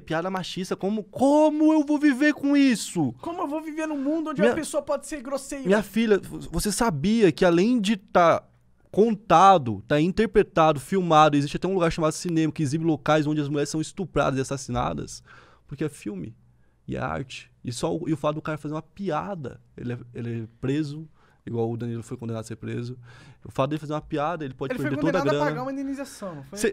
piada machista. Como, como eu vou viver com isso? Como eu vou viver num mundo onde minha, uma pessoa pode ser grosseira? Minha filha, você sabia que além de estar tá contado, tá interpretado, filmado, existe até um lugar chamado cinema que exibe locais onde as mulheres são estupradas e assassinadas? Porque é filme e é arte. E só o, e o fato do cara fazer uma piada, ele é, ele é preso igual o Danilo foi condenado a ser preso. O fato dele fazer uma piada, ele pode ele perder toda a grana. Ele foi condenado a pagar uma indenização, não foi? Você é,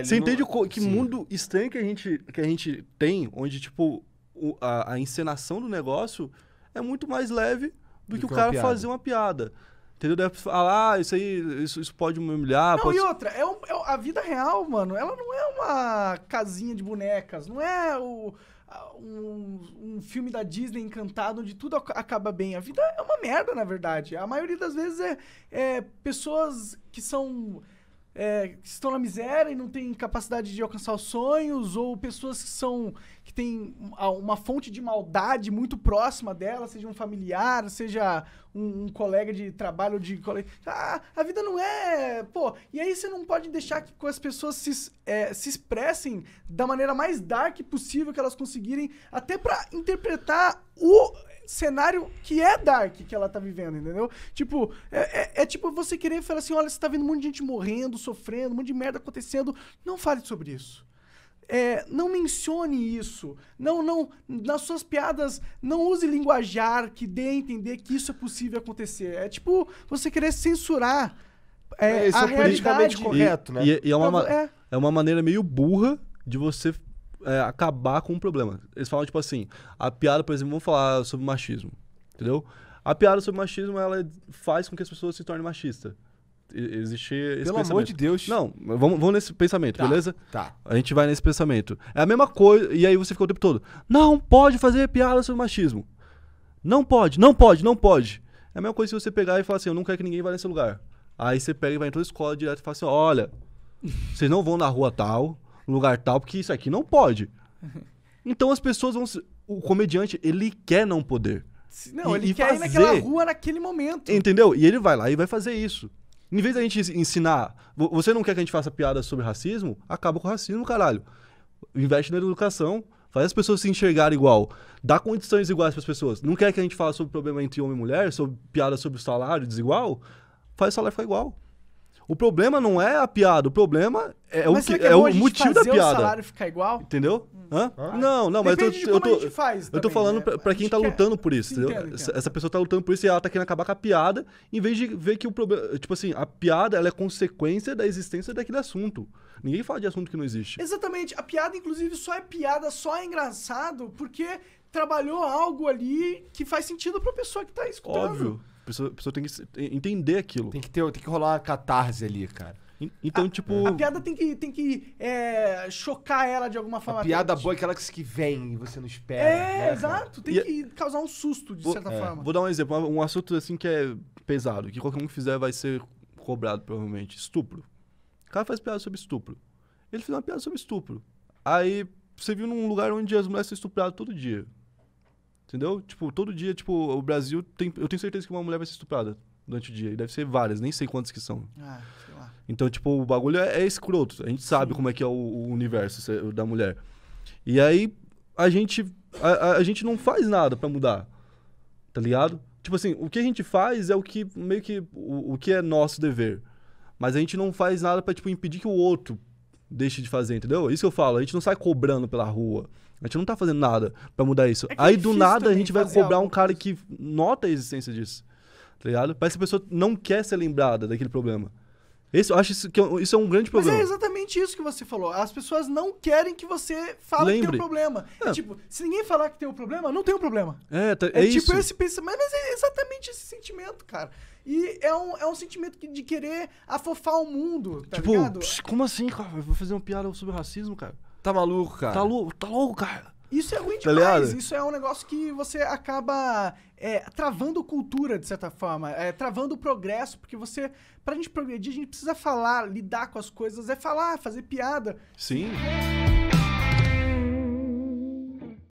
entende, entende não... que Sim. mundo estranho que a gente, que a gente tem, onde, tipo, o, a, a, encenação do negócio é muito mais leve do, do que, que o cara fazer uma piada. Entendeu? Deve falar, ah, isso aí, isso, isso pode me humilhar. Não, pode... e outra, é, um, é, a vida real, mano, ela não é uma casinha de bonecas, não é o, um, um, filme da Disney encantado onde tudo acaba bem. A vida é uma merda, na verdade. A maioria das vezes é, é pessoas que são é, estão na miséria e não têm capacidade de alcançar os sonhos, ou pessoas que são que têm uma fonte de maldade muito próxima dela, seja um familiar, seja um, um colega de trabalho de colega. Ah, a vida não é, pô. E aí você não pode deixar que as pessoas se, é, se expressem da maneira mais dark possível que elas conseguirem, até para interpretar o cenário que é dark que ela tá vivendo, entendeu? Tipo, é, é, é, tipo você querer falar assim: olha, você tá vendo um monte de gente morrendo, sofrendo, um monte de merda acontecendo. Não fale sobre isso. É, não mencione isso. Não, não, nas suas piadas, não use linguajar que dê a entender que isso é possível acontecer. É tipo você querer censurar. É, é isso é politicamente correto, e, né? E, e é, uma, então, é. é uma maneira meio burra de você é, acabar com o um problema. Eles falam, tipo assim, a piada, por exemplo, vamos falar sobre machismo, entendeu? A piada sobre machismo, ela faz com que as pessoas se tornem machistas. Existe esse Pelo pensamento. amor de Deus. Não, vamos, vamos nesse pensamento, tá, beleza? Tá. A gente vai nesse pensamento. É a mesma coisa, e aí você fica o tempo todo. Não pode fazer piada sobre machismo. Não pode, não pode, não pode. É a mesma coisa se você pegar e falar assim, eu não quero que ninguém vá nesse lugar. Aí você pega e vai em toda a escola direto e fala assim, olha, vocês não vão na rua tal, lugar tal, porque isso aqui não pode. Então as pessoas vão. Se... O comediante, ele quer não poder. Não, e, ele e quer fazer... ir naquela rua naquele momento. Entendeu? E ele vai lá e vai fazer isso. Em vez da gente ensinar, você não quer que a gente faça piada sobre racismo? Acaba com o racismo, caralho. Investe na educação, faz as pessoas se enxergarem igual, dá condições iguais para as pessoas. Não quer que a gente fale sobre o problema entre homem e mulher, sobre piada sobre o salário desigual? Faz o salário ficar igual. O problema não é a piada, o problema é mas o, que, que é, é o motivo da piada. O salário ficar igual? Entendeu? Hã? Hã? Não, não, Depende mas eu, eu tô. Faz, eu tô falando né? pra, quem tá lutando por isso, entendeu? Entendo, entendo. Essa pessoa tá lutando por isso e ela tá querendo acabar com a piada, em vez de ver que o problema. Tipo assim, a piada ela é consequência da existência daquele assunto. Ninguém fala de assunto que não existe. Exatamente. A piada, inclusive, só é piada, só é engraçado, porque trabalhou algo ali que faz sentido pra pessoa que tá escutando. Óbvio pessoa, a pessoa tem que entender aquilo. Tem que, ter, tem que rolar uma catarse ali, cara. Então, a, tipo. A piada tem que, tem que é, chocar ela de alguma forma. A piada boa é aquela que vem e você não espera. É, né, exato. Tem e é- que causar um susto, de vou, certa é. forma. Vou dar um exemplo. Um assunto assim que é pesado, que qualquer um que fizer vai ser cobrado, provavelmente. Estupro. O cara faz piada sobre estupro. Ele fez uma piada sobre estupro. Aí você viu num lugar onde as mulheres são estupradas todo dia. Entendeu? Tipo, todo dia, tipo, o Brasil tem. Eu tenho certeza que uma mulher vai ser estuprada durante o dia. E deve ser várias, nem sei quantas que são. Ah, sei lá. Então, tipo, o bagulho é, é escroto. A gente sabe Sim. como é que é o, o, universo da mulher. E aí, a gente. A, a gente não faz nada para mudar. Tá ligado? Tipo assim, o que a gente faz é o que. meio que. o, o que é nosso dever. Mas a gente não faz nada para tipo, impedir que o outro deixe de fazer, entendeu? Isso que eu falo, a gente não sai cobrando pela rua. A gente não tá fazendo nada para mudar isso. É, é Aí é do nada a gente vai cobrar um cara que nota a existência disso. Tá ligado? Parece que a pessoa não quer ser lembrada daquele problema. Esse, eu acho isso, que é isso é um grande problema. Mas é exatamente isso que você falou. As pessoas não querem que você fale Lembre. que tem um problema. É. é. tipo, se ninguém falar que tem um problema, não tem um problema. É, tá, é, é tipo isso. esse pensamento. Mas é exatamente esse sentimento, cara. E é um, é um sentimento de querer afofar o mundo, tá tipo, ligado? Pss, como assim, cara? vou fazer uma piada sobre racismo, cara. Tá maluco, cara? Tá louco, tá louco, cara. Isso é ruim tá demais. Tá isso é um negócio que você acaba é, travando cultura, de certa forma. É, travando o progresso, porque você... Pra gente progredir, a gente precisa falar, lidar com as coisas. É falar, fazer piada. Sim.